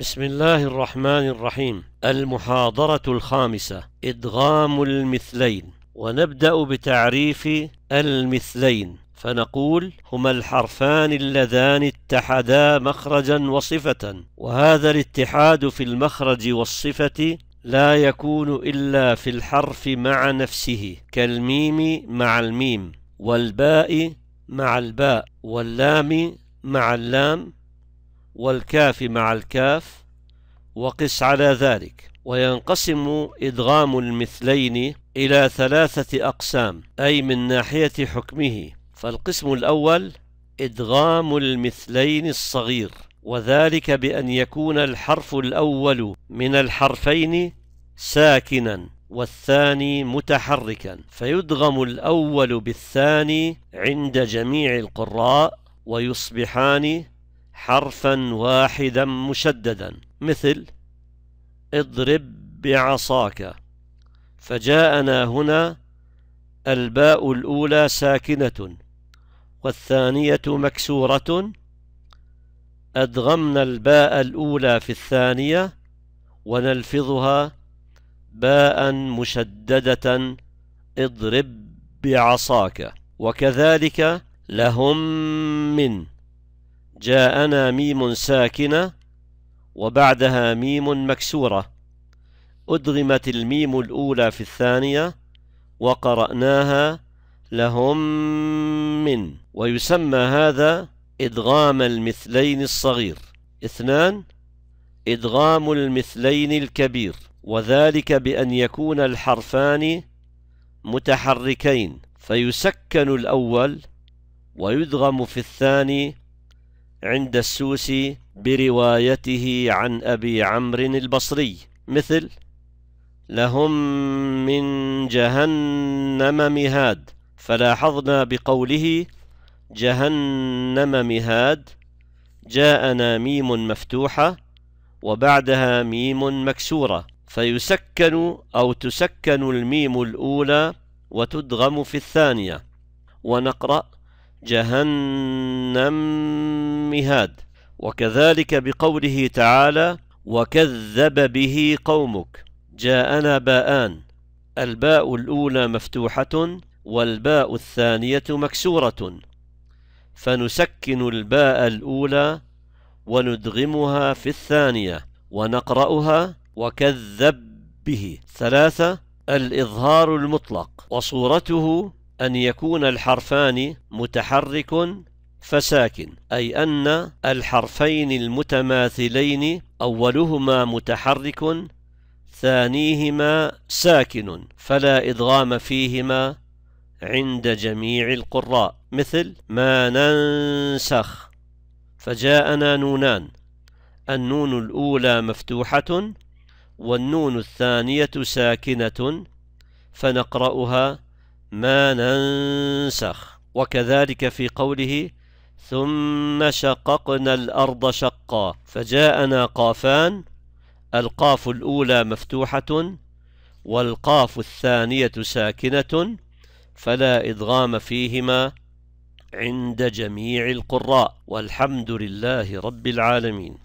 بسم الله الرحمن الرحيم المحاضرة الخامسة إدغام المثلين ونبدأ بتعريف المثلين فنقول هما الحرفان اللذان اتحدا مخرجا وصفة وهذا الاتحاد في المخرج والصفة لا يكون إلا في الحرف مع نفسه كالميم مع الميم والباء مع الباء واللام مع اللام والكاف مع الكاف وقس على ذلك وينقسم إدغام المثلين إلى ثلاثة أقسام أي من ناحية حكمه فالقسم الأول إدغام المثلين الصغير وذلك بأن يكون الحرف الأول من الحرفين ساكنا والثاني متحركا فيدغم الأول بالثاني عند جميع القراء ويصبحان حرفا واحدا مشددا مثل اضرب بعصاك فجاءنا هنا الباء الأولى ساكنة والثانية مكسورة أدغمنا الباء الأولى في الثانية ونلفظها باء مشددة اضرب بعصاك وكذلك لهم من جاءنا ميم ساكنة وبعدها ميم مكسورة أدغمت الميم الأولى في الثانية وقرأناها لهم من ويسمى هذا إدغام المثلين الصغير اثنان إدغام المثلين الكبير وذلك بأن يكون الحرفان متحركين فيسكن الأول ويدغم في الثاني عند السوسي بروايته عن أبي عمرو البصري مثل لهم من جهنم مهاد فلاحظنا بقوله جهنم مهاد جاءنا ميم مفتوحة وبعدها ميم مكسورة فيسكن أو تسكن الميم الأولى وتدغم في الثانية ونقرأ جهنم مهاد وكذلك بقوله تعالى وكذب به قومك جاءنا باءان الباء الأولى مفتوحة والباء الثانية مكسورة فنسكن الباء الأولى وندغمها في الثانية ونقرأها وكذب به ثلاثة الإظهار المطلق وصورته أن يكون الحرفان متحرك فساكن أي أن الحرفين المتماثلين أولهما متحرك ثانيهما ساكن فلا إدغام فيهما عند جميع القراء مثل ما ننسخ فجاءنا نونان النون الأولى مفتوحة والنون الثانية ساكنة فنقرأها ما ننسخ وكذلك في قوله ثم شققنا الأرض شقا فجاءنا قافان القاف الأولى مفتوحة والقاف الثانية ساكنة فلا إدغام فيهما عند جميع القراء والحمد لله رب العالمين